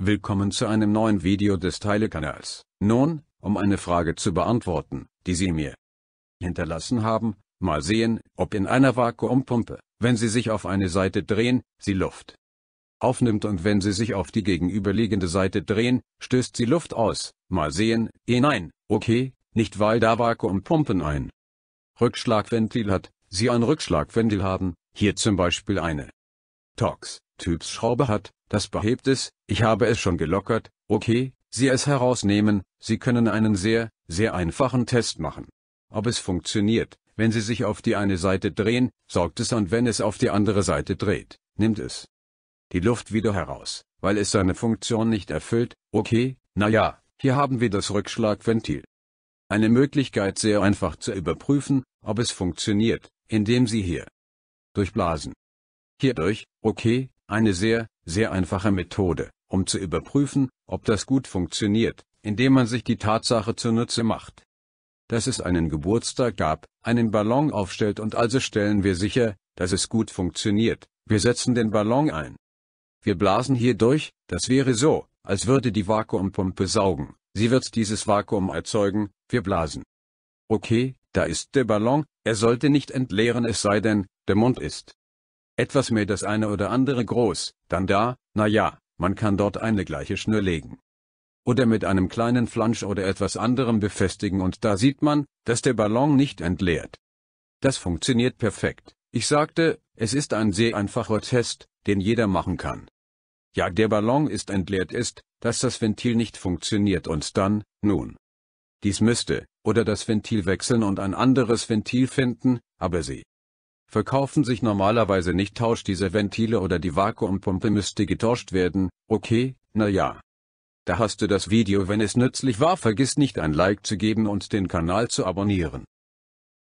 Willkommen zu einem neuen Video des Teile-Kanals. Nun, um eine Frage zu beantworten, die Sie mir hinterlassen haben, mal sehen, ob in einer Vakuumpumpe, wenn Sie sich auf eine Seite drehen, sie Luft aufnimmt und wenn Sie sich auf die gegenüberliegende Seite drehen, stößt sie Luft aus. Mal sehen, eh nein, okay, nicht weil da Vakuumpumpen ein Rückschlagventil hat, Sie ein Rückschlagventil haben, hier zum Beispiel eine tox schraube hat, das behebt es, ich habe es schon gelockert, okay, Sie es herausnehmen, Sie können einen sehr, sehr einfachen Test machen. Ob es funktioniert, wenn Sie sich auf die eine Seite drehen, sorgt es und wenn es auf die andere Seite dreht, nimmt es die Luft wieder heraus, weil es seine Funktion nicht erfüllt, okay, naja, hier haben wir das Rückschlagventil. Eine Möglichkeit sehr einfach zu überprüfen, ob es funktioniert, indem Sie hier durchblasen. Hierdurch, okay, eine sehr, sehr einfache Methode, um zu überprüfen, ob das gut funktioniert, indem man sich die Tatsache zunutze macht. Dass es einen Geburtstag gab, einen Ballon aufstellt und also stellen wir sicher, dass es gut funktioniert, wir setzen den Ballon ein. Wir blasen hier durch, das wäre so, als würde die Vakuumpumpe saugen, sie wird dieses Vakuum erzeugen, wir blasen. Okay, da ist der Ballon, er sollte nicht entleeren es sei denn, der Mund ist etwas mehr das eine oder andere groß, dann da, na ja, man kann dort eine gleiche Schnur legen. Oder mit einem kleinen Flansch oder etwas anderem befestigen und da sieht man, dass der Ballon nicht entleert. Das funktioniert perfekt. Ich sagte, es ist ein sehr einfacher Test, den jeder machen kann. Ja, der Ballon ist entleert ist, dass das Ventil nicht funktioniert und dann, nun. Dies müsste, oder das Ventil wechseln und ein anderes Ventil finden, aber sie verkaufen sich normalerweise nicht tauscht diese Ventile oder die Vakuumpumpe müsste getauscht werden, okay, na ja. Da hast du das Video wenn es nützlich war vergiss nicht ein Like zu geben und den Kanal zu abonnieren.